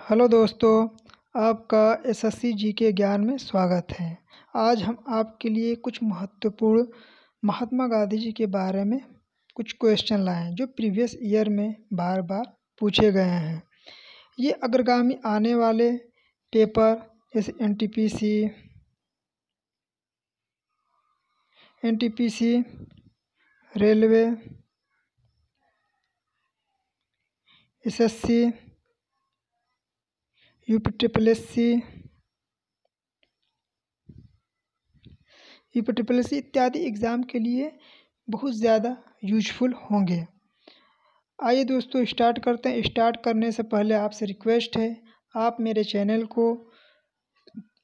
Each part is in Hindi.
हेलो दोस्तों आपका एसएससी जीके ज्ञान में स्वागत है आज हम आपके लिए कुछ महत्वपूर्ण महात्मा गांधी जी के बारे में कुछ क्वेश्चन लाए हैं जो प्रीवियस ईयर में बार बार पूछे गए हैं ये अग्रगामी आने वाले पेपर जैसे P C railway SSC UP triple S C UP triple S C इत्यादि एग्ज़ाम के लिए बहुत ज़्यादा यूजफुल होंगे आइए दोस्तों स्टार्ट करते हैं स्टार्ट करने से पहले आपसे रिक्वेस्ट है आप मेरे चैनल को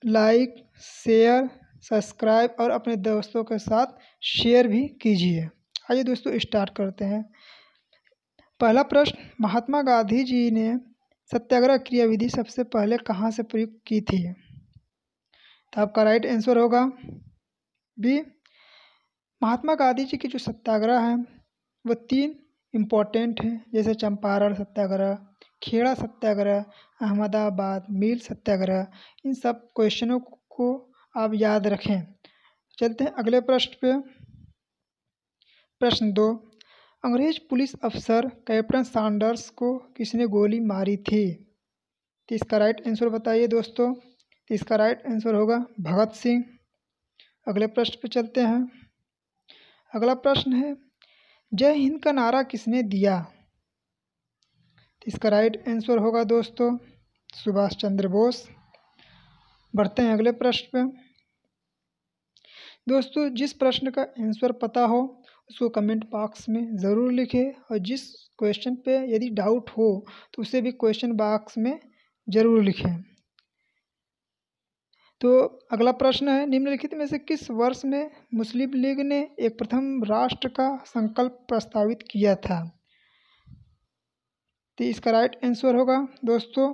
लाइक शेयर सब्सक्राइब और अपने दोस्तों के साथ शेयर भी कीजिए आइए दोस्तों स्टार्ट करते हैं पहला प्रश्न महात्मा गांधी जी ने सत्याग्रह क्रिया विधि सबसे पहले कहाँ से प्रयुक्त की थी तो आपका राइट आंसर होगा बी महात्मा गांधी जी की जो सत्याग्रह हैं वो तीन इम्पोर्टेंट हैं जैसे चंपारण सत्याग्रह खेड़ा सत्याग्रह अहमदाबाद मील सत्याग्रह इन सब क्वेश्चनों को आप याद रखें चलते हैं अगले प्रश्न पे प्रश्न दो अंग्रेज पुलिस अफसर कैप्टन सैंडर्स को किसने गोली मारी थी तो इसका राइट आंसर बताइए दोस्तों तो इसका राइट आंसर होगा भगत सिंह अगले प्रश्न पर चलते हैं अगला प्रश्न है जय हिंद का नारा किसने दिया तो इसका राइट आंसर होगा दोस्तों सुभाष चंद्र बोस बढ़ते हैं अगले प्रश्न पे दोस्तों जिस प्रश्न का आंसर पता हो उसको कमेंट बॉक्स में ज़रूर लिखें और जिस क्वेश्चन पे यदि डाउट हो तो उसे भी क्वेश्चन बॉक्स में ज़रूर लिखें तो अगला प्रश्न है निम्नलिखित में से किस वर्ष में मुस्लिम लीग ने एक प्रथम राष्ट्र का संकल्प प्रस्तावित किया था तो इसका राइट आंसर होगा दोस्तों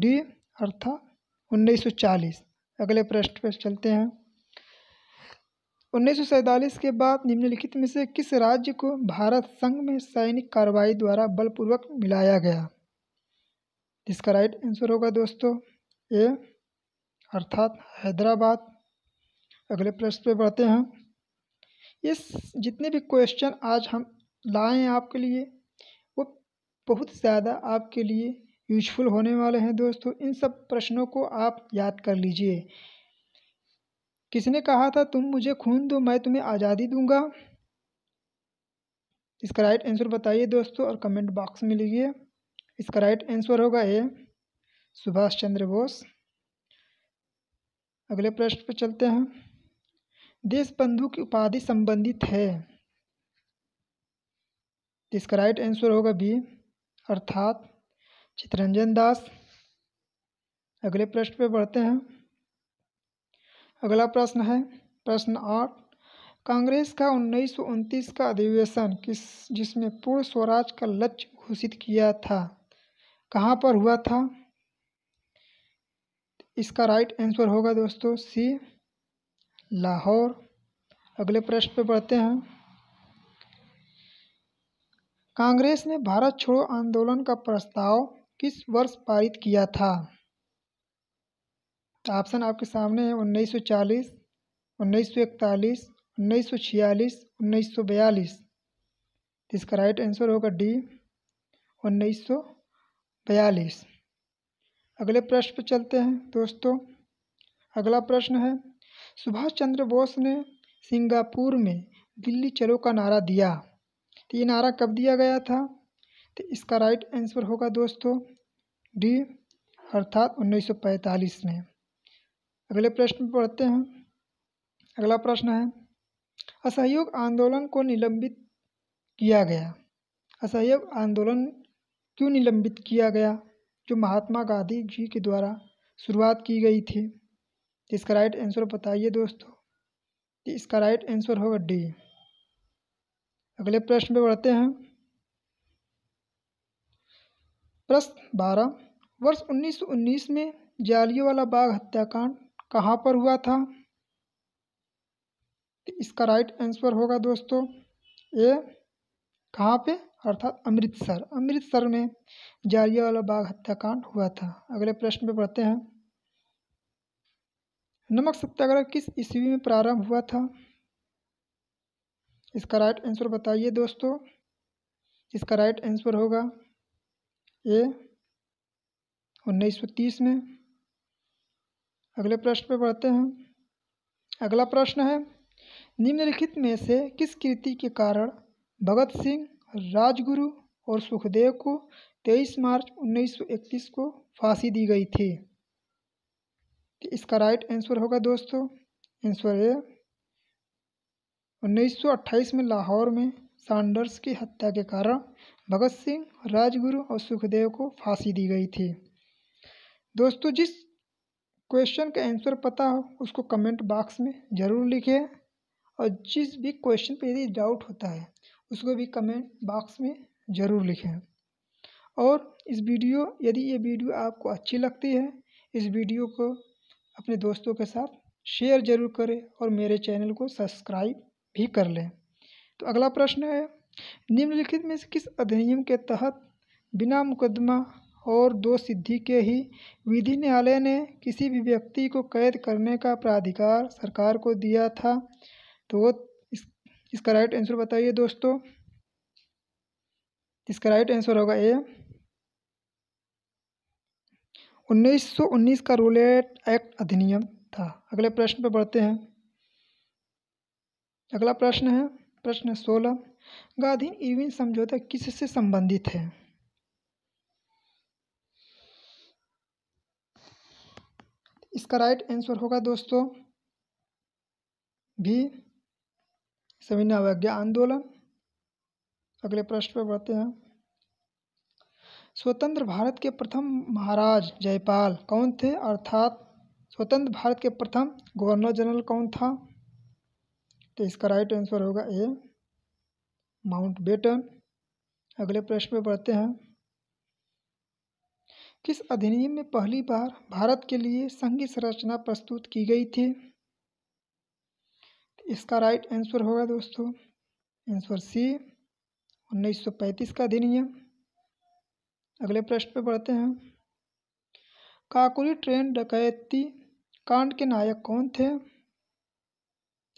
डी अर्थात 1940 अगले प्रश्न पर चलते हैं उन्नीस के बाद निम्नलिखित में से किस राज्य को भारत संघ में सैनिक कार्रवाई द्वारा बलपूर्वक मिलाया गया इसका राइट आंसर होगा दोस्तों ए अर्थात हैदराबाद अगले प्रश्न पे बढ़ते हैं इस जितने भी क्वेश्चन आज हम लाए हैं आपके लिए वो बहुत ज़्यादा आपके लिए यूजफुल होने वाले हैं दोस्तों इन सब प्रश्नों को आप याद कर लीजिए किसने कहा था तुम मुझे खून दो मैं तुम्हें आज़ादी दूंगा इसका राइट आंसर बताइए दोस्तों और कमेंट बॉक्स में लिखिए इसका राइट आंसर होगा ए सुभाष चंद्र बोस अगले प्रश्न पर चलते हैं देश बंधु की उपाधि संबंधित है इसका राइट आंसर होगा बी अर्थात चित्रंजन दास अगले प्रश्न पे बढ़ते हैं अगला प्रश्न है प्रश्न आठ कांग्रेस का उन्नीस का अधिवेशन किस जिसमें पूर्ण स्वराज का लक्ष्य घोषित किया था कहाँ पर हुआ था इसका राइट आंसर होगा दोस्तों सी लाहौर अगले प्रश्न पे पढ़ते हैं कांग्रेस ने भारत छोड़ो आंदोलन का प्रस्ताव किस वर्ष पारित किया था ऑप्शन आपके सामने है उन्नीस सौ चालीस उन्नीस सौ इकतालीस उन्नीस सौ छियालीस उन्नीस सौ बयालीस इसका राइट आंसर होगा डी उन्नीस सौ बयालीस अगले प्रश्न पर चलते हैं दोस्तों अगला प्रश्न है सुभाष चंद्र बोस ने सिंगापुर में दिल्ली चलो का नारा दिया तो ये नारा कब दिया गया था तो इसका राइट आंसर होगा दोस्तों डी अर्थात 1945 में अगले प्रश्न पढ़ते हैं अगला प्रश्न है असहयोग आंदोलन को निलंबित किया गया असहयोग आंदोलन क्यों निलंबित किया गया जो महात्मा गांधी जी के द्वारा शुरुआत की गई थी इसका राइट आंसर बताइए दोस्तों इसका राइट आंसर होगा डी अगले प्रश्न पे बढ़ते हैं प्रश्न बारह वर्ष 1919 में जालियों वाला बाग हत्याकांड कहाँ पर हुआ था तो इसका राइट आंसर होगा दोस्तों ए कहाँ पे अर्थात अमृतसर अमृतसर में जालियावाला बाग हत्याकांड हुआ था अगले प्रश्न पे पढ़ते हैं नमक सत्याग्रह किस ईस्वी में प्रारंभ हुआ था इसका राइट आंसर बताइए दोस्तों इसका राइट आंसर होगा ए उन्नीस सौ तीस में अगले प्रश्न पर बढ़ते हैं अगला प्रश्न है निम्नलिखित में से किस कृति के कारण भगत सिंह राजगुरु और सुखदेव को 23 मार्च 1931 को फांसी दी गई थी तो इसका राइट आंसर होगा दोस्तों आंसर ए 1928 में लाहौर में सांडर्स की हत्या के कारण भगत सिंह राजगुरु और सुखदेव को फांसी दी गई थी दोस्तों जिस क्वेश्चन का आंसर पता हो उसको कमेंट बॉक्स में ज़रूर लिखें और जिस भी क्वेश्चन पे यदि डाउट होता है उसको भी कमेंट बॉक्स में ज़रूर लिखें और इस वीडियो यदि ये वीडियो आपको अच्छी लगती है इस वीडियो को अपने दोस्तों के साथ शेयर जरूर करें और मेरे चैनल को सब्सक्राइब भी कर लें तो अगला प्रश्न है निम्नलिखित में से किस अधिनियम के तहत बिना मुकदमा और दो सिद्धि के ही विधि न्यायालय ने किसी भी व्यक्ति को कैद करने का प्राधिकार सरकार को दिया था तो इस, इसका राइट आंसर बताइए दोस्तों इसका राइट आंसर होगा ए 1919 का रूलेट एक्ट अधिनियम था अगले प्रश्न पर बढ़ते हैं अगला प्रश्न है प्रश्न सोलह गांधी इविन समझौता किससे संबंधित है इसका राइट आंसर होगा दोस्तों भी सविन अवज्ञा आंदोलन अगले प्रश्न पर बढ़ते हैं स्वतंत्र भारत के प्रथम महाराज जयपाल कौन थे अर्थात स्वतंत्र भारत के प्रथम गवर्नर जनरल कौन था तो इसका राइट आंसर होगा ए माउंट बेटन अगले प्रश्न पे बढ़ते हैं किस अधिनियम में पहली बार भारत के लिए संघीय संरचना प्रस्तुत की गई थी तो इसका राइट आंसर होगा दोस्तों आंसर सी 1935 का अधिनियम अगले प्रश्न पर बढ़ते हैं काकुरी ट्रेन डकैती कांड के नायक कौन थे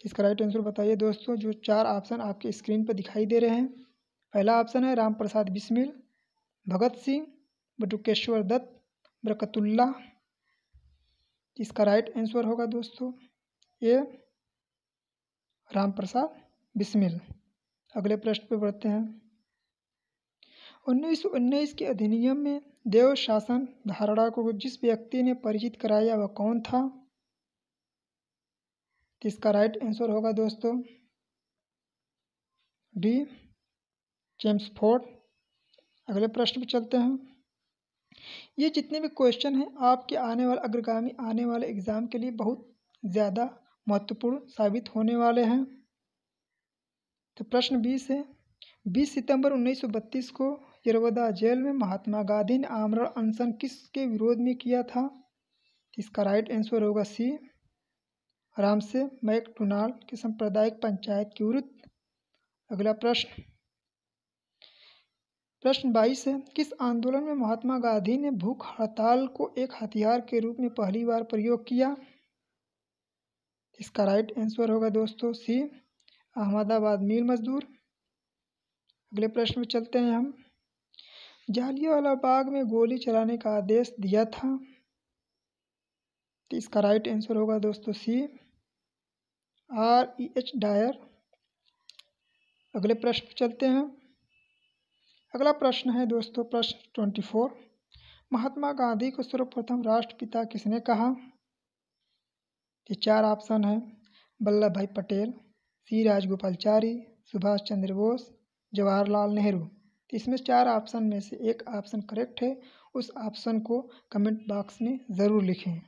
इसका राइट आंसर बताइए दोस्तों जो चार ऑप्शन आपके स्क्रीन पर दिखाई दे रहे हैं पहला ऑप्शन है राम प्रसाद बिस्मिल भगत सिंह बटुकेश्वर दत्त बरकतुल्ला इसका राइट आंसर होगा दोस्तों ये राम प्रसाद बिस्मिल अगले प्रश्न पे बढ़ते हैं उन्नीस उन्नीस के अधिनियम में देव शासन धारणा को जिस व्यक्ति ने परिचित कराया वह कौन था इसका राइट आंसर होगा दोस्तों डी जेम्स फोर्ड अगले प्रश्न पे चलते हैं ये जितने भी क्वेश्चन हैं आपके आने वाले अग्रगामी आने वाले एग्ज़ाम के लिए बहुत ज़्यादा महत्वपूर्ण साबित होने वाले हैं तो प्रश्न बीस है बीस सितंबर 1932 को यरवदा जेल में महात्मा गांधी ने आमरण अनशन किस के विरोध में किया था इसका राइट आंसर होगा सी राम से मैकडोनाल्ड के सांप्रदायिक पंचायत के विरुद्ध अगला प्रश्न प्रश्न बाईस है किस आंदोलन में महात्मा गांधी ने भूख हड़ताल को एक हथियार के रूप में पहली बार प्रयोग किया इसका राइट आंसर होगा दोस्तों सी अहमदाबाद मील मजदूर अगले प्रश्न में चलते हैं हम जालियावाला बाग में गोली चलाने का आदेश दिया था तो इसका राइट आंसर होगा दोस्तों C R E H Dyer अगले प्रश्न चलते हैं अगला प्रश्न है दोस्तों प्रश्न ट्वेंटी फोर महात्मा गांधी को सर्वप्रथम राष्ट्रपिता किसने कहा ये चार ऑप्शन हैं वल्लभ भाई पटेल सी राजगोपालचारी सुभाष चंद्र बोस जवाहरलाल नेहरू तो इसमें चार ऑप्शन में से एक ऑप्शन करेक्ट है उस ऑप्शन को कमेंट बॉक्स में ज़रूर लिखें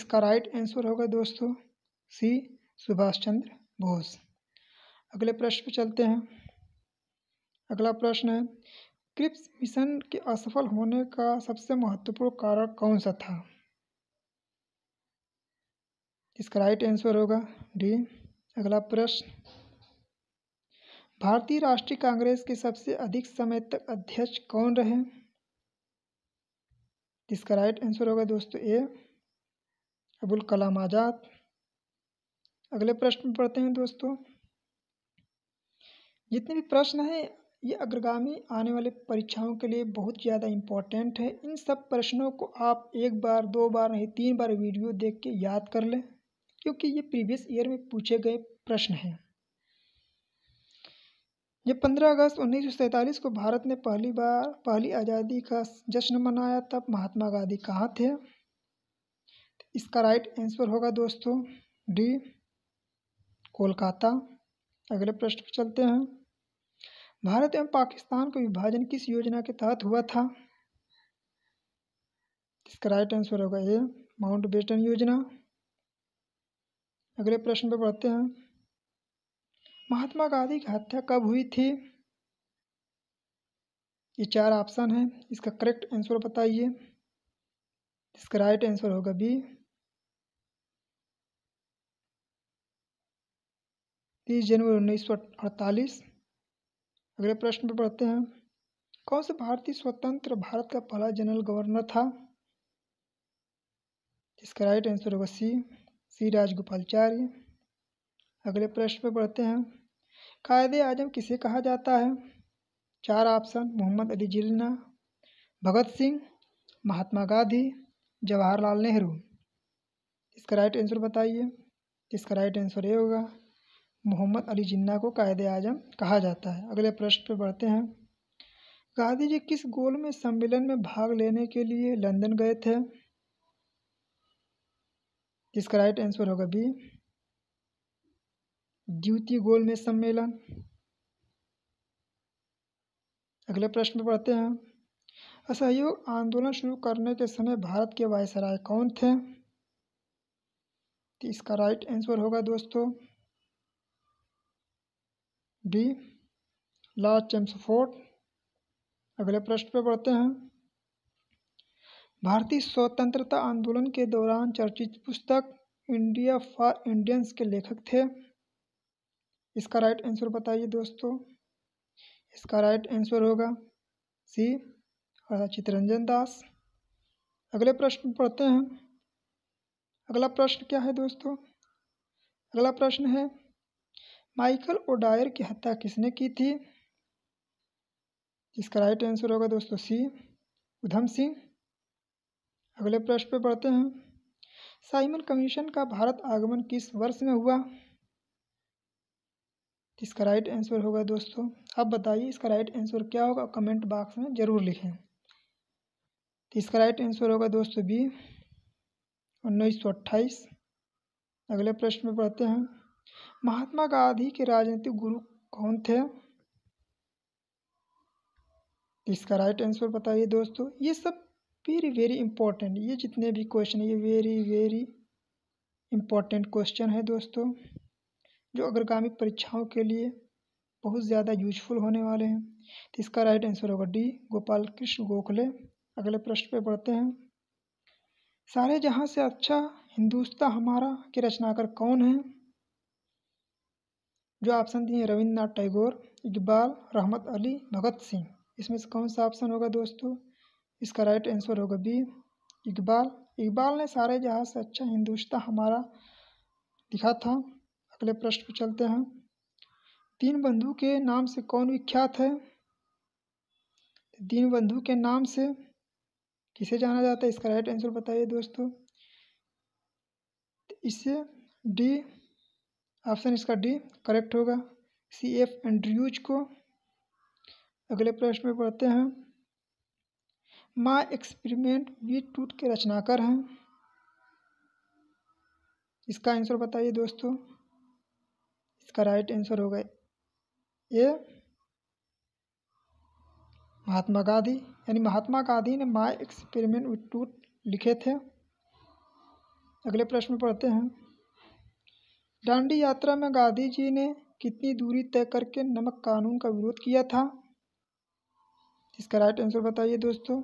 इसका राइट आंसर होगा दोस्तों सी सुभाष चंद्र बोस अगले प्रश्न पर चलते हैं अगला प्रश्न है क्रिप्स मिशन के असफल होने का सबसे महत्वपूर्ण कारण कौन सा था इसका राइट आंसर होगा डी अगला प्रश्न भारतीय राष्ट्रीय कांग्रेस के सबसे अधिक समय तक अध्यक्ष कौन रहे इसका राइट आंसर होगा दोस्तों ए अबुल कलाम आज़ाद अगले प्रश्न पढ़ते हैं दोस्तों जितने भी प्रश्न हैं ये अग्रगामी आने वाले परीक्षाओं के लिए बहुत ज़्यादा इम्पोर्टेंट है इन सब प्रश्नों को आप एक बार दो बार नहीं तीन बार वीडियो देख के याद कर लें क्योंकि ये प्रीवियस ईयर में पूछे गए प्रश्न हैं ये 15 अगस्त उन्नीस को भारत ने पहली बार पहली आज़ादी का जश्न मनाया तब महात्मा गांधी कहाँ थे इसका राइट आंसर होगा दोस्तों डी कोलकाता अगले प्रश्न पर चलते हैं भारत एवं पाकिस्तान का विभाजन किस योजना के तहत हुआ था इसका राइट आंसर होगा ए माउंट बेटन योजना अगले प्रश्न पर बढ़ते हैं महात्मा गांधी की हत्या कब हुई थी ये चार ऑप्शन है इसका करेक्ट आंसर बताइए इसका राइट आंसर होगा बी तीस जनवरी उन्नीस सौ अड़तालीस अगले प्रश्न पर पढ़ते हैं कौन सा भारतीय स्वतंत्र भारत का पहला जनरल गवर्नर था इसका राइट आंसर होगा सी सी राजगोपालचार्य अगले प्रश्न पर पढ़ते हैं कायद आजम किसे कहा जाता है चार ऑप्शन मोहम्मद अली जिलना भगत सिंह महात्मा गांधी जवाहरलाल नेहरू इसका राइट आंसर बताइए इसका राइट आंसर ये होगा मोहम्मद अली जिन्ना को कायद आजम कहा जाता है अगले प्रश्न पर बढ़ते हैं गांधी जी किस गोल में सम्मेलन में भाग लेने के लिए लंदन गए थे जिसका राइट आंसर होगा बी द्युति गोल में सम्मेलन अगले प्रश्न पर पढ़ते हैं असहयोग आंदोलन शुरू करने के समय भारत के वायसराय कौन थे तो इसका राइट आंसर होगा दोस्तों डी चेम्स फोर्ट अगले प्रश्न पर बढ़ते हैं भारतीय स्वतंत्रता आंदोलन के दौरान चर्चित पुस्तक इंडिया फॉर इंडियंस के लेखक थे इसका राइट आंसर बताइए दोस्तों इसका राइट आंसर होगा सी अर्थात चितरंजन दास अगले प्रश्न पढ़ते हैं अगला प्रश्न क्या है दोस्तों अगला प्रश्न है माइकल ओडायर की हत्या किसने की थी जिसका राइट आंसर होगा दोस्तों सी उधम सिंह अगले प्रश्न पर बढ़ते हैं साइमन कमीशन का भारत आगमन किस वर्ष में हुआ इसका राइट आंसर होगा दोस्तों आप बताइए इसका राइट आंसर क्या होगा कमेंट बॉक्स में ज़रूर लिखें इसका राइट आंसर होगा दोस्तों बी उन्नीस सौ अट्ठाईस अगले प्रश्न में पढ़ते हैं महात्मा गांधी के राजनीतिक गुरु कौन थे इसका राइट आंसर बताइए दोस्तों ये सब वेरी वेरी इंपॉर्टेंट ये जितने भी क्वेश्चन ये वेरी वेरी इंपॉर्टेंट क्वेश्चन है दोस्तों जो अग्रगामी परीक्षाओं के लिए बहुत ज़्यादा यूजफुल होने वाले हैं तो इसका राइट आंसर होगा डी गोपाल कृष्ण गोखले अगले प्रश्न पे बढ़ते हैं सारे जहाँ से अच्छा हिंदुस्तान हमारा के रचनाकार कौन है जो ऑप्शन दिए रविंद्रनाथ टैगोर इकबाल रहमत अली भगत सिंह इसमें से कौन सा ऑप्शन होगा दोस्तों इसका राइट आंसर होगा बी इकबाल इकबाल ने सारे जहाँ से अच्छा हिंदुस्तान हमारा लिखा था अगले प्रश्न पर चलते हैं तीन बंधु के नाम से कौन विख्यात है तीन बंधु के नाम से किसे जाना जाता है इसका राइट आंसर बताइए दोस्तों इससे डी ऑप्शन इसका डी करेक्ट होगा सी एफ एंड्रयूज को अगले प्रश्न में पढ़ते हैं माँ एक्सपेरिमेंट बी टूट के रचनाकार हैं इसका आंसर बताइए दोस्तों इसका राइट आंसर होगा ए महात्मा गांधी यानी महात्मा गांधी ने माई एक्सपेरिमेंट विथ टूट लिखे थे अगले प्रश्न पढ़ते हैं दांडी यात्रा में गांधी जी ने कितनी दूरी तय करके नमक कानून का विरोध किया था इसका राइट आंसर बताइए दोस्तों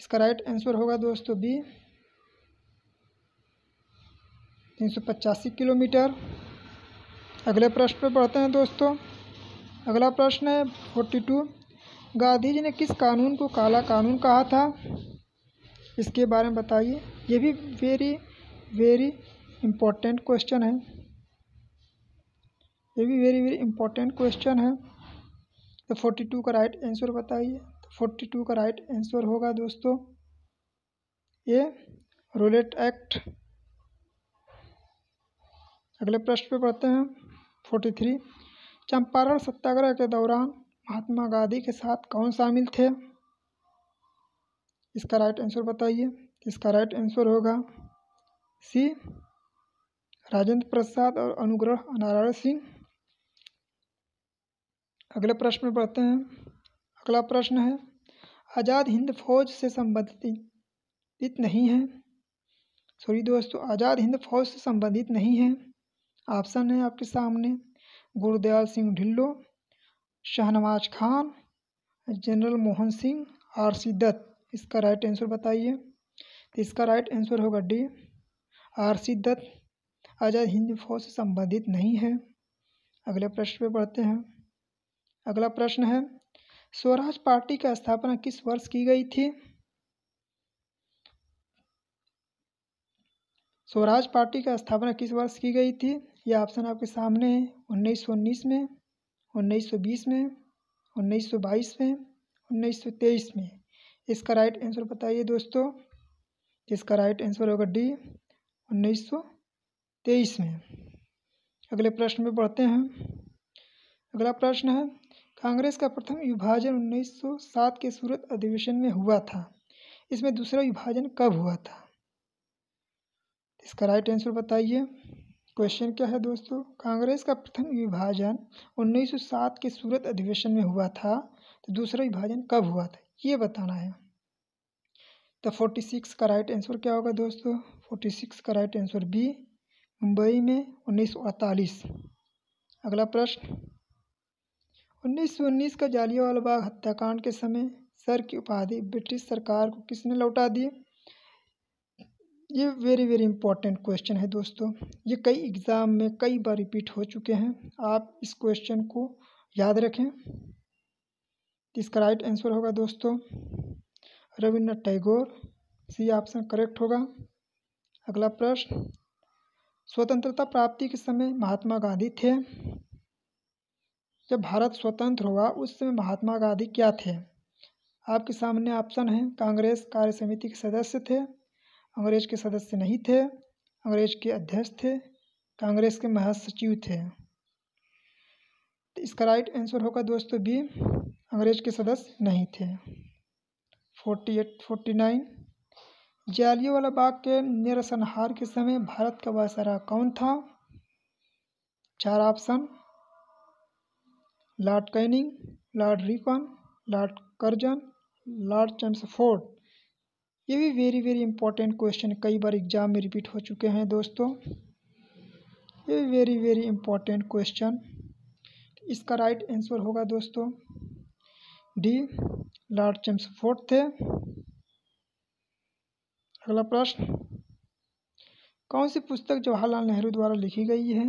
इसका राइट आंसर होगा दोस्तों बी तीन सौ पचासी किलोमीटर अगले प्रश्न पर बढ़ते हैं दोस्तों अगला प्रश्न है फोर्टी टू गांधी जी ने किस कानून को काला कानून कहा था इसके बारे में बताइए ये भी वेरी वेरी इम्पोर्टेंट क्वेश्चन है ये भी वेरी वेरी इंपॉर्टेंट क्वेश्चन है तो फोर्टी टू का राइट आंसर बताइए तो फोर्टी टू का राइट आंसर होगा दोस्तों ये रोलेट एक्ट अगले प्रश्न पे पढ़ते हैं फोर्टी थ्री चंपारण सत्याग्रह के दौरान महात्मा गांधी के साथ कौन शामिल थे इसका राइट आंसर बताइए इसका राइट आंसर होगा सी राजेंद्र प्रसाद और अनुग्रह नारायण सिंह अगले प्रश्न में पढ़ते हैं अगला प्रश्न है आज़ाद हिंद फौज से संबंधित नहीं है सॉरी दोस्तों आज़ाद हिंद फौज से संबंधित नहीं है ऑप्शन है आपके सामने Gurdayal Singh Dhillon Shahnawaz Khan general Mohan Singh R C Dutt इसका राइट आंसर बताइए तो इसका राइट आंसर होगा D R C Dutt Azad Hind Fauj से संबंधित नहीं है अगले प्रश्न पे बढ़ते हैं अगला प्रश्न है स्वराज पार्टी का स्थापना किस वर्ष की गई थी स्वराज पार्टी का स्थापना किस वर्ष की गई थी यह ऑप्शन आपके सामने है उन्नीस सौ उन्नीस में उन्नीस सौ बीस में उन्नीस सौ बाईस में उन्नीस सौ तेईस में इसका राइट आंसर बताइए दोस्तों इसका राइट आंसर होगा डी उन्नीस सौ तेईस में अगले प्रश्न में बढ़ते हैं अगला प्रश्न है कांग्रेस का प्रथम विभाजन 1907 के सूरत अधिवेशन में हुआ था इसमें दूसरा विभाजन कब हुआ था इसका राइट आंसर बताइए क्वेश्चन क्या है दोस्तों कांग्रेस का प्रथम विभाजन 1907 के सूरत अधिवेशन में हुआ था तो दूसरा विभाजन कब हुआ था ये बताना है तो 46 का राइट आंसर क्या होगा दोस्तों 46 का राइट आंसर बी मुंबई में उन्नीस सौ अड़तालीस अगला प्रश्न उन्नीस सौ उन्नीस का जालियावाला बाग हत्याकांड के समय सर की उपाधि ब्रिटिश सरकार को किसने लौटा दी ये वेरी वेरी इंपॉर्टेंट क्वेश्चन है दोस्तों ये कई एग्ज़ाम में कई बार रिपीट हो चुके हैं आप इस क्वेश्चन को याद रखें इसका राइट आंसर होगा दोस्तों Rabindranath Tagore C option correct होगा अगला प्रश्न स्वतंत्रता प्राप्ति के समय महात्मा गांधी थे जब भारत स्वतंत्र हुआ उस समय महात्मा गांधी क्या थे आपके सामने ऑप्शन है कांग्रेस कार्य समिति के सदस्य थे अंग्रेज के सदस्य नहीं थे अंग्रेज के अध्यक्ष थे कांग्रेस के महासचिव थे तो इसका राइट आंसर होगा दोस्तों भी अंग्रेज के सदस्य नहीं थे forty eight forty nine Jallianwala Bagh के निरसनहार के समय भारत का वायसराय कौन था चार option lord Canning lord Ripon lord Curzon lord Chelmsford ये भी वेरी वेरी इंपॉर्टेंट क्वेश्चन कई बार एग्जाम में रिपीट हो चुके हैं दोस्तों ये भी वेरी वेरी इंपॉर्टेंट क्वेश्चन इसका राइट आंसर होगा दोस्तों डी लॉर्ड चम्सफोर्ड थे अगला प्रश्न कौन सी पुस्तक जवाहरलाल नेहरू द्वारा लिखी गई है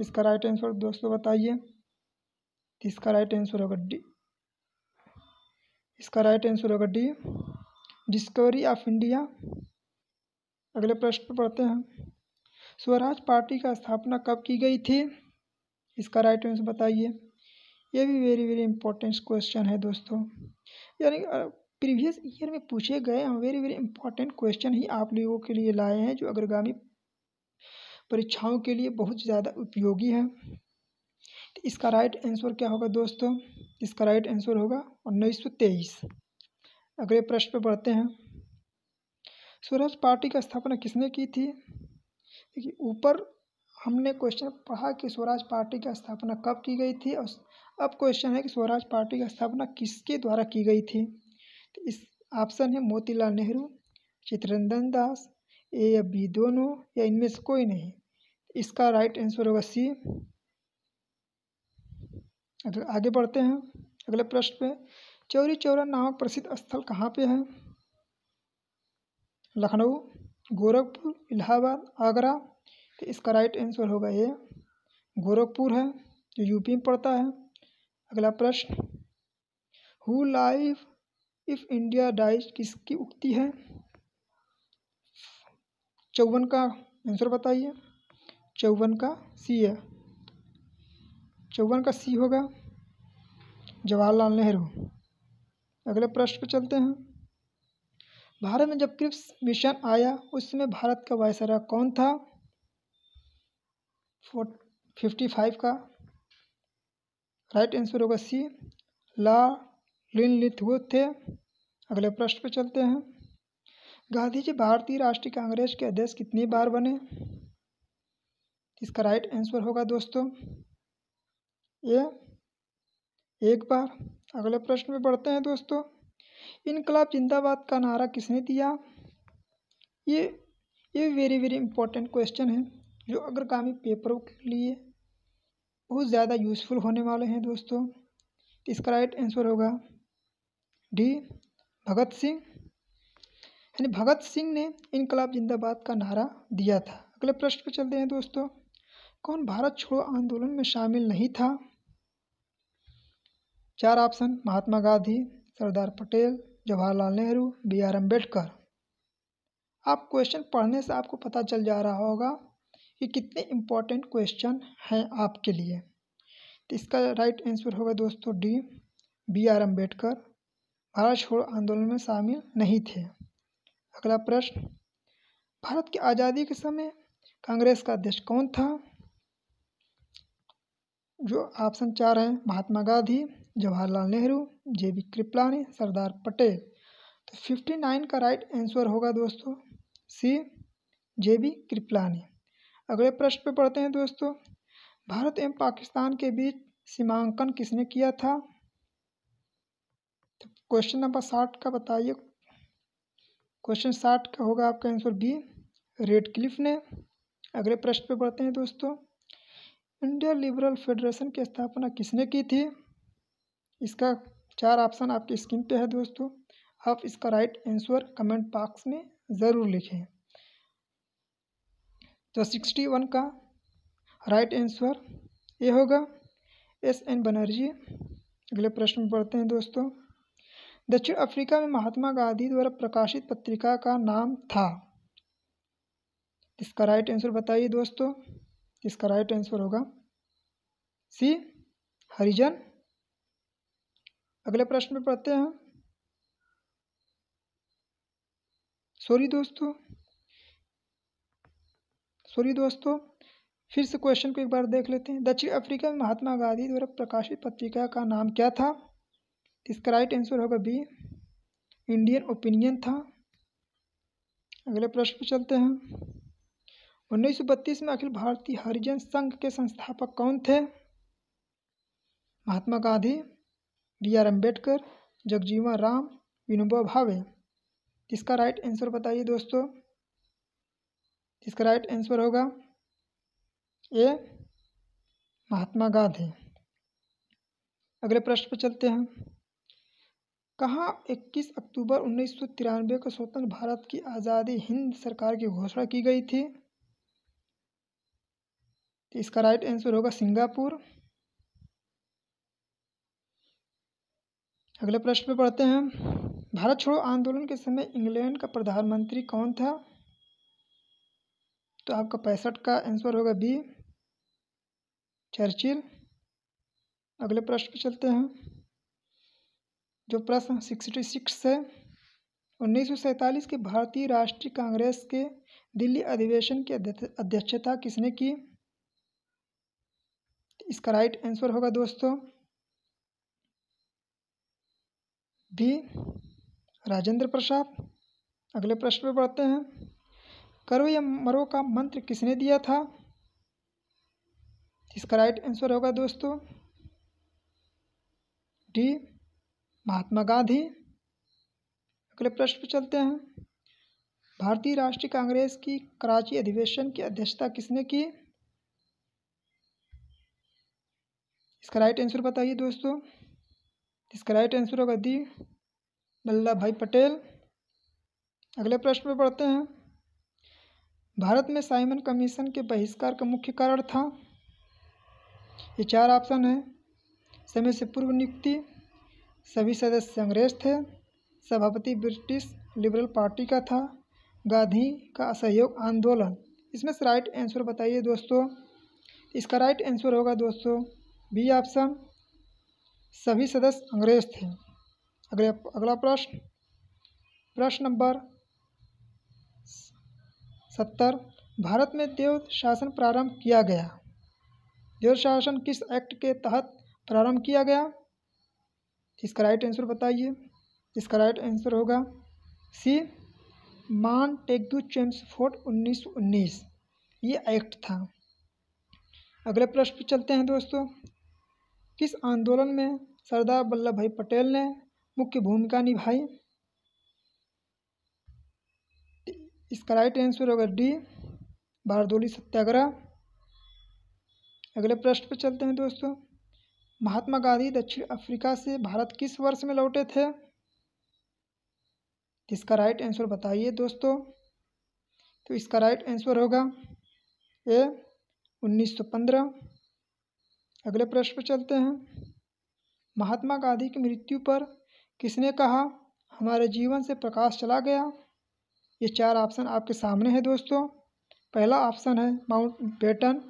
इसका राइट आंसर दोस्तों बताइए इसका राइट आंसर होगा डी इसका राइट आंसर होगा डी डिस्कवरी ऑफ इंडिया अगले प्रश्न पर पढ़ते हैं स्वराज पार्टी का स्थापना कब की गई थी इसका राइट आंसर बताइए ये भी वेरी वेरी इंपॉर्टेंट क्वेश्चन है दोस्तों यानी प्रीवियस ईयर में पूछे गए हम वेरी वेरी इंपॉर्टेंट क्वेश्चन ही आप लोगों के लिए लाए हैं जो अग्रगामी परीक्षाओं के लिए बहुत ज़्यादा उपयोगी है तो इसका राइट आंसर क्या होगा दोस्तों इसका राइट आंसर होगा उन्नीस सौ तेईस अगले प्रश्न पर बढ़ते हैं स्वराज पार्टी का स्थापना किसने की थी देखिए ऊपर हमने क्वेश्चन पढ़ा कि स्वराज पार्टी का स्थापना कब की गई थी और अब क्वेश्चन है कि स्वराज पार्टी का स्थापना किसके द्वारा की गई थी इस ऑप्शन है मोतीलाल नेहरू चित्रंदन दास ए या बी दोनों या इनमें से कोई नहीं इसका राइट आंसर होगा सी आगे बढ़ते हैं अगले प्रश्न पे चौरी चौरा नामक प्रसिद्ध स्थल कहाँ पे है लखनऊ गोरखपुर इलाहाबाद आगरा तो इसका राइट आंसर होगा ए गोरखपुर है जो यूपी में पड़ता है अगला प्रश्न who lives if India dies किसकी उक्ति है चौवन का आंसर बताइए चौवन का सी है चौवन का सी होगा जवाहरलाल नेहरू अगले प्रश्न पर चलते हैं भारत में जब क्रिप्स मिशन आया उस समय भारत का वायसरा कौन था फिफ्टी फाइव का राइट आंसर होगा सी ला लिन लिथ थे अगले प्रश्न पे चलते हैं गांधी जी भारतीय राष्ट्रीय कांग्रेस के अध्यक्ष कितनी बार बने इसका राइट आंसर होगा दोस्तों ये एक बार अगले प्रश्न में बढ़ते हैं दोस्तों इनकलाब जिंदाबाद का नारा किसने दिया ये ये वेरी वेरी इंपॉर्टेंट क्वेश्चन है जो कामी पेपरों के लिए बहुत ज़्यादा यूज़फुल होने वाले हैं दोस्तों इसका राइट आंसर होगा डी भगत सिंह यानी भगत सिंह ने इनकलाब जिंदाबाद का नारा दिया था अगले प्रश्न पर चलते हैं दोस्तों कौन भारत छोड़ो आंदोलन में शामिल नहीं था चार option Mahatma Gandhi Sardar Patel Jawaharlal Nehru B R Ambedkar आप क्वेश्चन पढ़ने से आपको पता चल जा रहा होगा कि कितने इम्पोर्टेंट क्वेश्चन हैं आपके लिए तो इसका राइट आंसर होगा दोस्तों D B R Ambedkar Bharat छोड़ आंदोलन में शामिल नहीं थे अगला प्रश्न भारत की आज़ादी के समय कांग्रेस का अध्यक्ष कौन था जो ऑप्शन चार है महात्मा गांधी जवाहरलाल नेहरू जे बी कृपलानी सरदार पटेल तो फिफ्टी नाइन का राइट आंसर होगा दोस्तों सी जे बी कृपलानी अगले प्रश्न पे पढ़ते हैं दोस्तों भारत एवं पाकिस्तान के बीच सीमांकन किसने किया था क्वेश्चन नंबर साठ का बताइए क्वेश्चन साठ का होगा आपका आंसर बी रेड क्लिफ ने अगले प्रश्न पे बढ़ते हैं दोस्तों इंडिया लिबरल फेडरेशन की स्थापना किसने की थी इसका चार ऑप्शन आपकी स्क्रीन पे है दोस्तों आप इसका राइट आंसर कमेंट बॉक्स में ज़रूर लिखें तो सिक्सटी वन का राइट आंसर ये होगा एस एन बनर्जी अगले प्रश्न में बढ़ते हैं दोस्तों दक्षिण अफ्रीका में महात्मा गांधी द्वारा प्रकाशित पत्रिका का नाम था इसका राइट आंसर बताइए दोस्तों इसका राइट आंसर होगा सी हरिजन अगले प्रश्न में पढ़ते हैं सॉरी दोस्तों सॉरी दोस्तों फिर से क्वेश्चन को एक बार देख लेते हैं दक्षिण अफ्रीका में महात्मा गांधी द्वारा प्रकाशित पत्रिका का नाम क्या था इसका राइट आंसर होगा बी इंडियन ओपिनियन था अगले प्रश्न पर चलते हैं 1932 में अखिल भारतीय हरिजन संघ के संस्थापक कौन थे महात्मा गांधी बी आर अम्बेडकर जगजीवन राम विनोबा भावे इसका राइट आंसर बताइए दोस्तों इसका राइट आंसर होगा ए महात्मा गांधी अगले प्रश्न पर चलते हैं कहा इक्कीस अक्टूबर उन्नीस सौ तिरानवे को स्वतंत्र भारत की आज़ादी हिंद सरकार की घोषणा की गई थी तो इसका राइट आंसर होगा सिंगापुर अगले प्रश्न पे पढ़ते हैं भारत छोड़ो आंदोलन के समय इंग्लैंड का प्रधानमंत्री कौन था तो आपका पैंसठ का आंसर होगा बी चर्चिल अगले प्रश्न पे चलते हैं जो प्रश्न सिक्सटी सिक्स है उन्नीस के भारतीय राष्ट्रीय कांग्रेस के दिल्ली अधिवेशन की अध्यक्षता किसने की इसका राइट आंसर होगा दोस्तों बी राजेंद्र प्रसाद अगले प्रश्न पर बढ़ते हैं करो या मरो का मंत्र किसने दिया था इसका राइट आंसर होगा दोस्तों डी महात्मा गांधी अगले प्रश्न पर चलते हैं भारतीय राष्ट्रीय कांग्रेस की कराची अधिवेशन की अध्यक्षता किसने की इसका राइट आंसर बताइए दोस्तों इसका राइट आंसर होगा दी वल्लभ भाई पटेल अगले प्रश्न पर पढ़ते हैं भारत में साइमन कमीशन के बहिष्कार का मुख्य कारण था ये चार ऑप्शन है समय से पूर्व नियुक्ति सभी सदस्य अंग्रेज थे सभापति ब्रिटिश लिबरल पार्टी का था गांधी का असहयोग आंदोलन इसमें से राइट आंसर बताइए दोस्तों इसका राइट आंसर होगा दोस्तों बी ऑप्शन सभी सदस्य अंग्रेज थे अगले अगला प्रश्न प्रश्न नंबर सत्तर भारत में देव शासन प्रारंभ किया गया देव शासन किस एक्ट के तहत प्रारंभ किया गया इसका राइट आंसर बताइए इसका राइट आंसर होगा सी मान टेगू चेम्स फोर्ट उन्नीस उन्नीस ये एक्ट था अगले प्रश्न पर चलते हैं दोस्तों किस आंदोलन में सरदार वल्लभ भाई पटेल ने मुख्य भूमिका निभाई इसका राइट आंसर होगा डी बारदोली सत्याग्रह अगले प्रश्न पर चलते हैं दोस्तों महात्मा गांधी दक्षिण अफ्रीका से भारत किस वर्ष में लौटे थे इसका राइट आंसर बताइए दोस्तों तो इसका राइट आंसर होगा ए 1915 अगले प्रश्न पर चलते हैं महात्मा गांधी की मृत्यु पर किसने कहा हमारे जीवन से प्रकाश चला गया ये चार ऑप्शन आपके सामने हैं दोस्तों पहला ऑप्शन है Mountbatten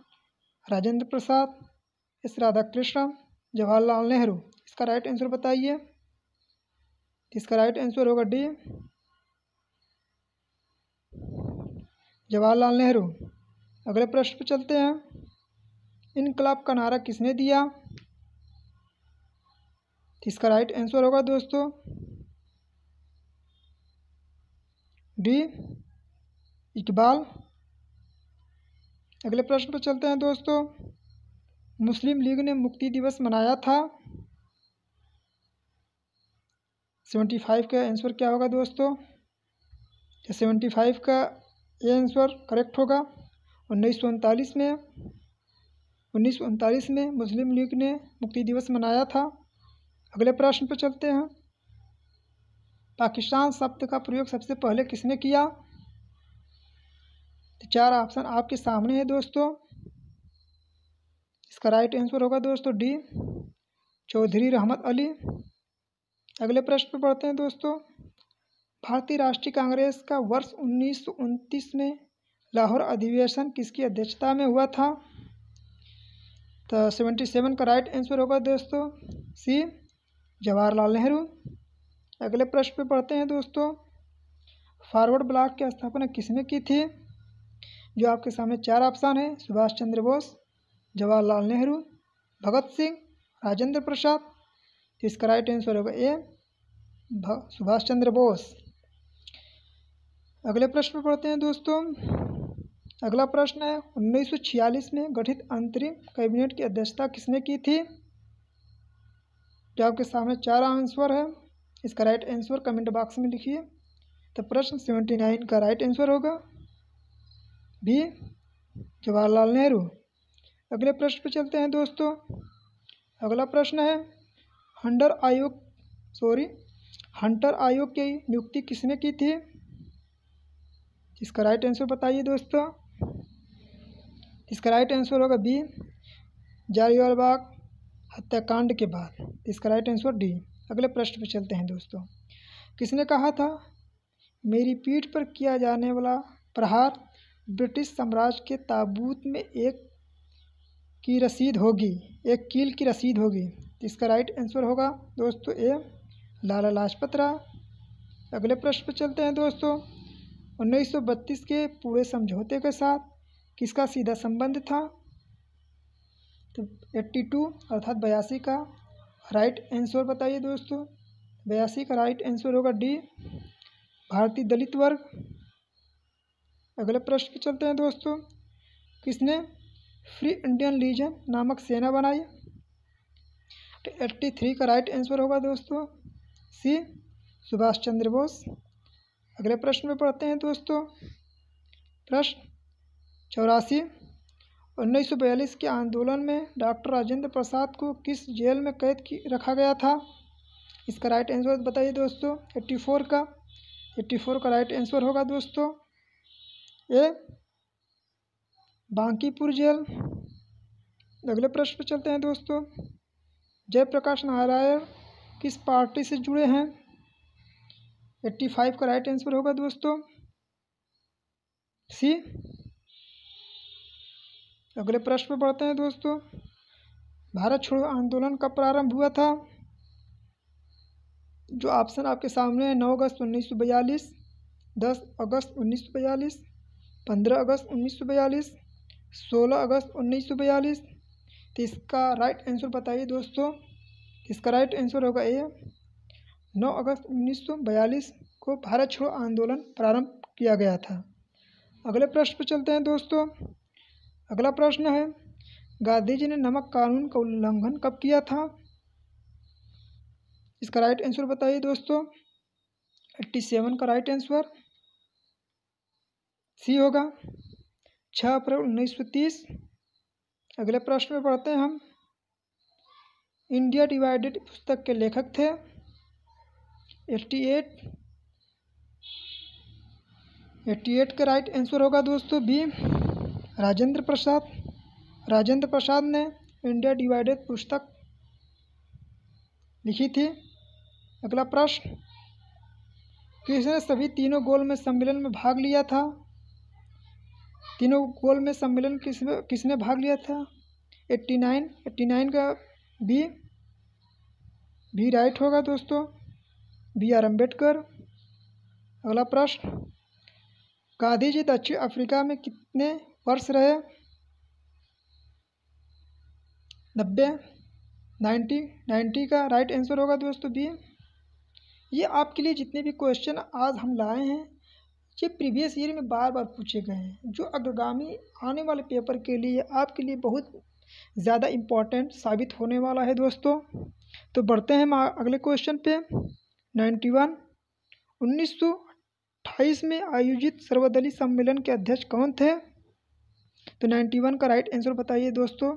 Rajendra Prasad S Radhakrishnan Jawaharlal Nehru इसका राइट आंसर बताइए इसका राइट आंसर होगा डी जवाहरलाल नेहरू अगले प्रश्न पर चलते हैं इनकलाब का नारा किसने दिया इसका राइट आंसर होगा दोस्तों डी इकबाल अगले प्रश्न पर चलते हैं दोस्तों मुस्लिम लीग ने मुक्ति दिवस मनाया था सेवेंटी फाइव का आंसर क्या होगा दोस्तों सेवेंटी फाइव का ये आंसर करेक्ट होगा उन्नीस सौ उनतालीस में उन्नीस सौ उनतालीस में मुस्लिम लीग ने मुक्ति दिवस मनाया था अगले प्रश्न पर चलते हैं पाकिस्तान शब्द का प्रयोग सबसे पहले किसने किया तो चार ऑप्शन आपके सामने है दोस्तों इसका राइट आंसर होगा दोस्तों डी चौधरी रहमत अली अगले प्रश्न पर पढ़ते हैं दोस्तों भारतीय राष्ट्रीय कांग्रेस का वर्ष उन्नीस में लाहौर अधिवेशन किसकी अध्यक्षता में हुआ था तो सेवेंटी सेवन का राइट आंसर होगा दोस्तों सी जवाहरलाल नेहरू अगले प्रश्न पे पढ़ते हैं दोस्तों फॉरवर्ड ब्लॉक की स्थापना किसने की थी जो आपके सामने चार ऑप्शन है सुभाष चंद्र बोस जवाहरलाल नेहरू भगत सिंह राजेंद्र प्रसाद तो इसका राइट आंसर होगा ए सुभाष चंद्र बोस अगले प्रश्न पढ़ते हैं दोस्तों अगला प्रश्न है 1946 में गठित अंतरिम कैबिनेट की अध्यक्षता किसने की थी जो आपके सामने चार आंसर है इसका राइट आंसर कमेंट बॉक्स में लिखिए तो प्रश्न सेवेंटी नाइन का राइट आंसर होगा बी जवाहरलाल नेहरू अगले प्रश्न पर चलते हैं दोस्तों अगला प्रश्न है हंडर आयोग सॉरी हंटर आयोग की नियुक्ति किसने की थी इसका राइट आंसर बताइए दोस्तों इसका राइट आंसर होगा बी जारीवाल बाग हत्याकांड के बाद इसका राइट आंसर डी अगले प्रश्न पर चलते हैं दोस्तों किसने कहा था मेरी पीठ पर किया जाने वाला प्रहार ब्रिटिश साम्राज्य के ताबूत में एक की रसीद होगी एक कील की रसीद होगी इसका राइट आंसर होगा दोस्तों ए लाला लाजपत राय अगले प्रश्न पर चलते हैं दोस्तों 1932 के पूरे समझौते के साथ किसका सीधा संबंध था तो 82 अर्थात बयासी का राइट आंसर बताइए दोस्तों बयासी का राइट आंसर होगा डी भारतीय दलित वर्ग अगले प्रश्न पर चलते हैं दोस्तों किसने फ्री इंडियन लीजन नामक सेना बनाई तो एट्टी थ्री का राइट आंसर होगा दोस्तों सी सुभाष चंद्र बोस अगले प्रश्न में पढ़ते हैं दोस्तों प्रश्न चौरासी उन्नीस सौ बयालीस के आंदोलन में डॉक्टर राजेंद्र प्रसाद को किस जेल में कैद की रखा गया था इसका राइट आंसर बताइए दोस्तों एट्टी फोर का एट्टी फोर का राइट आंसर होगा दोस्तों ए बांकीपुर जेल अगले प्रश्न पर चलते हैं दोस्तों जयप्रकाश नारायण किस पार्टी से जुड़े हैं एट्टी फाइव का राइट आंसर होगा दोस्तों सी अगले प्रश्न पर बढ़ते हैं दोस्तों भारत छोड़ो आंदोलन का प्रारंभ हुआ था जो ऑप्शन आपके सामने है नौ अगस्त उन्नीस सौ बयालीस दस अगस्त उन्नीस सौ बयालीस पंद्रह अगस्त उन्नीस सौ बयालीस सोलह अगस्त उन्नीस सौ बयालीस तो इसका राइट आंसर बताइए दोस्तों इसका राइट आंसर होगा ए नौ अगस्त उन्नीस सौ बयालीस को भारत छोड़ो आंदोलन प्रारंभ किया गया था अगले प्रश्न पर चलते हैं दोस्तों अगला प्रश्न है गांधी जी ने नमक कानून का उल्लंघन कब किया था इसका राइट आंसर बताइए दोस्तों एट्टी सेवन का राइट आंसर सी होगा छः अप्रैल उन्नीस सौ तीस अगले प्रश्न में पढ़ते हैं हम इंडिया डिवाइडेड पुस्तक के लेखक थे एट्टी एट एट्टी एट का राइट आंसर होगा दोस्तों बी राजेंद्र प्रसाद राजेंद्र प्रसाद ने इंडिया डिवाइडेड पुस्तक लिखी थी अगला प्रश्न किसने सभी तीनों गोल में सम्मेलन में भाग लिया था तीनों गोल में सम्मेलन किसमें किसने भाग लिया था एट्टी नाइन एट्टी नाइन का बी भी राइट होगा दोस्तों बी आर अम्बेडकर अगला प्रश्न गांधी जी दक्षिण अफ्रीका में कितने वर्ष रहे नब्बे नाइन्टी नाइन्टी का राइट आंसर होगा दोस्तों बी ये आपके लिए जितने भी क्वेश्चन आज हम लाए हैं ये प्रीवियस ईयर में बार बार पूछे गए हैं जो अग्रगामी आने वाले पेपर के लिए आपके लिए बहुत ज़्यादा इम्पॉर्टेंट साबित होने वाला है दोस्तों तो बढ़ते हैं हम अगले क्वेश्चन पे नाइन्टी वन उन्नीस सौ अट्ठाईस में आयोजित सर्वदलीय सम्मेलन के अध्यक्ष कौन थे तो नाइन्टी वन का राइट आंसर बताइए दोस्तों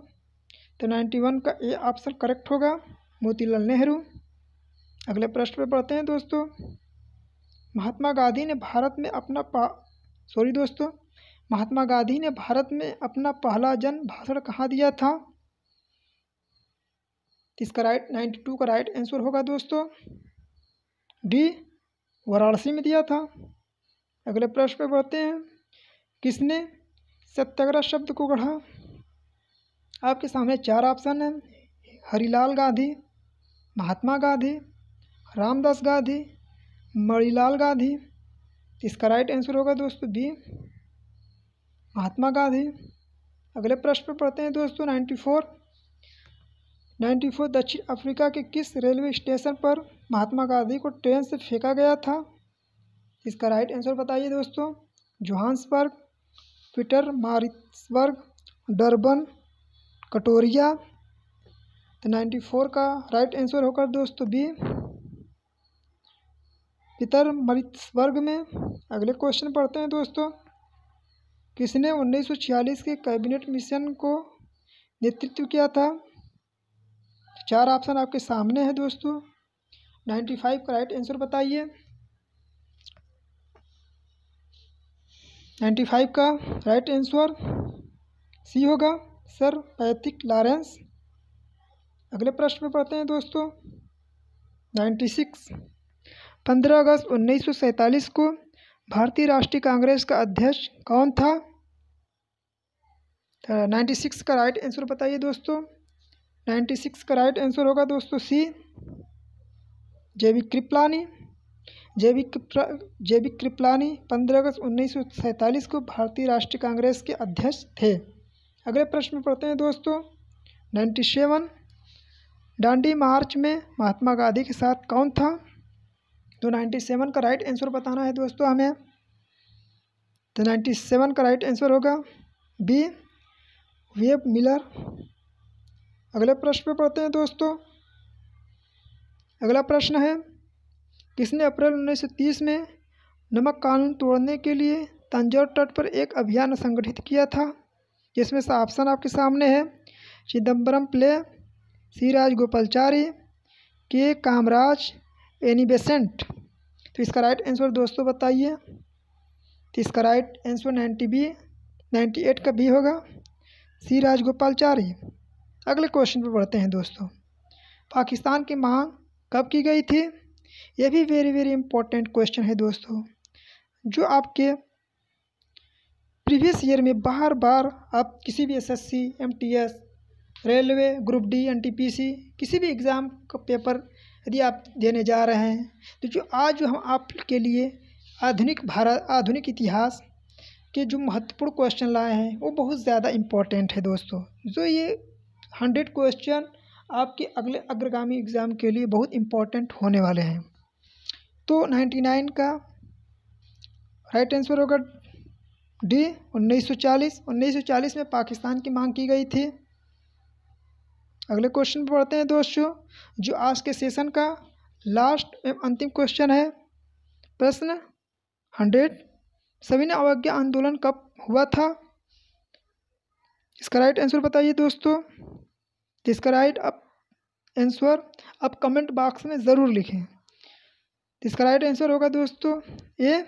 तो नाइन्टी वन का ए ऑप्शन करेक्ट होगा मोतीलाल नेहरू अगले प्रश्न पे पढ़ते हैं दोस्तों महात्मा गांधी ने भारत में अपना पा सॉरी दोस्तों महात्मा गांधी ने भारत में अपना पहला जन भाषण कहाँ दिया था इसका राइट नाइन्टी टू का राइट आंसर होगा दोस्तों डी वाराणसी में दिया था अगले प्रश्न पर बढ़ते हैं किसने सत्याग्रह शब्द को गढ़ा आपके सामने चार ऑप्शन हैं हरिलाल गांधी महात्मा गांधी रामदास गांधी मणिलाल गांधी इसका राइट आंसर होगा दोस्तों बी महात्मा गांधी अगले प्रश्न पर पढ़ते हैं दोस्तों नाइन्टी फोर नाइन्टी फोर दक्षिण अफ्रीका के किस रेलवे स्टेशन पर महात्मा गांधी को ट्रेन से फेंका गया था इसका राइट आंसर बताइए दोस्तों जोहान्सबर्ग पीटर मारिसबर्ग डरबन कटोरिया तो नाइन्टी फोर का राइट आंसर होकर दोस्तों बी पितर मृत वर्ग में अगले क्वेश्चन पढ़ते हैं दोस्तों किसने 1946 के कैबिनेट मिशन को नेतृत्व किया था चार ऑप्शन आपके सामने है दोस्तों 95 का राइट आंसर बताइए 95 का राइट आंसर सी होगा सर पैथिक लॉरेंस अगले प्रश्न में पढ़ते हैं दोस्तों सिक्स पंद्रह अगस्त उन्नीस सौ सैंतालीस को भारतीय राष्ट्रीय कांग्रेस का अध्यक्ष कौन था नाइन्टी सिक्स का राइट आंसर बताइए दोस्तों नाइन्टी सिक्स का राइट आंसर होगा दोस्तों C V Kripalani J V Kripalani पंद्रह अगस्त उन्नीस सौ सैंतालीस को भारतीय राष्ट्रीय कांग्रेस के अध्यक्ष थे अगले प्रश्न में पढ़ते हैं दोस्तों नाइन्टी सेवन डांडी मार्च में महात्मा गांधी के साथ कौन था तो नाइन्टी सेवन का राइट आंसर बताना है दोस्तों हमें तो नाइन्टी सेवन का राइट आंसर होगा बी वेब मिलर अगले प्रश्न पे पढ़ते हैं दोस्तों अगला प्रश्न है किसने अप्रैल तीस में नमक कानून तोड़ने के लिए तंजौर तट पर एक अभियान संगठित किया था जिसमें से ऑप्शन आपके सामने है चिदम्बरम प्ले सी राजगोपालचारी के कामराज एनी बेसेंट तो इसका राइट आंसर दोस्तों बताइए तो इसका right answer ninety B ninety eight का बी होगा सी राजगोपालचारी अगले क्वेश्चन पर बढ़ते हैं दोस्तों पाकिस्तान की मांग कब की गई थी यह भी वेरी वेरी इंपॉर्टेंट क्वेश्चन है दोस्तों जो आपके प्रीवियस ईयर में बार बार आप किसी भी SSC MTS railway group D NTPC किसी भी एग्ज़ाम का पेपर यदि आप देने जा रहे हैं तो जो आज जो हम आपके लिए आधुनिक भारत आधुनिक इतिहास के जो महत्वपूर्ण क्वेश्चन लाए हैं वो बहुत ज़्यादा इम्पोर्टेंट है दोस्तों जो ये हंड्रेड क्वेश्चन आपके अगले अग्रगामी एग्ज़ाम के लिए बहुत इम्पोर्टेंट होने वाले हैं तो नाइन्टी नाइन का राइट आंसर होगा डी उन्नीस सौ चालीस उन्नीस सौ चालीस में पाकिस्तान की मांग की गई थी अगले क्वेश्चन पर पढ़ते हैं दोस्तों जो आज के सेशन का लास्ट एवं अंतिम क्वेश्चन है प्रश्न हंड्रेड ने अवज्ञा आंदोलन कब हुआ था इसका राइट आंसर बताइए दोस्तों इसका राइट आप आंसर आप कमेंट बॉक्स में ज़रूर लिखें इसका राइट आंसर होगा दोस्तों ये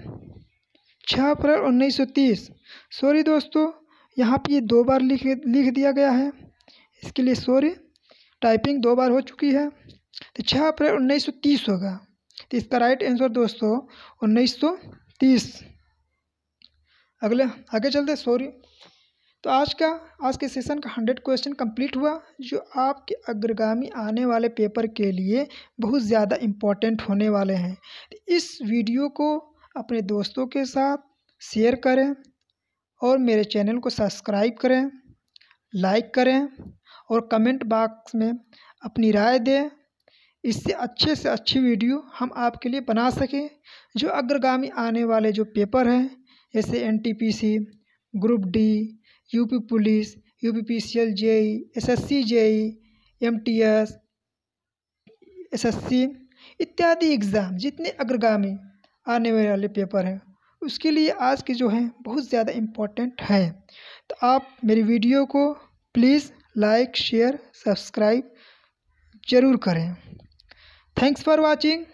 छः अप्रैल उन्नीस सौ तीस सॉरी दोस्तों यहाँ पे ये दो बार लिख लिख दिया गया है इसके लिए सॉरी टाइपिंग दो बार हो चुकी है तो छः अप्रैल उन्नीस सौ तीस होगा तो इसका राइट आंसर दोस्तों उन्नीस सौ तीस अगले आगे चलते सॉरी तो आज का आज के सेशन का हंड्रेड क्वेश्चन कंप्लीट हुआ जो आपके अग्रगामी आने वाले पेपर के लिए बहुत ज़्यादा इम्पोर्टेंट होने वाले हैं तो इस वीडियो को अपने दोस्तों के साथ शेयर करें और मेरे चैनल को सब्सक्राइब करें लाइक करें और कमेंट बॉक्स में अपनी राय दें इससे अच्छे से अच्छी वीडियो हम आपके लिए बना सकें जो अग्रगामी आने वाले जो पेपर हैं जैसे NTPC group D UP police U P C L JE S S C JE M T S S S C इत्यादि एग्ज़ाम जितने अग्रगामी आने वाले पेपर हैं उसके लिए आज के जो हैं बहुत ज़्यादा इम्पोर्टेंट हैं तो आप मेरी वीडियो को प्लीज़ लाइक शेयर सब्सक्राइब ज़रूर करें थैंक्स फॉर वाचिंग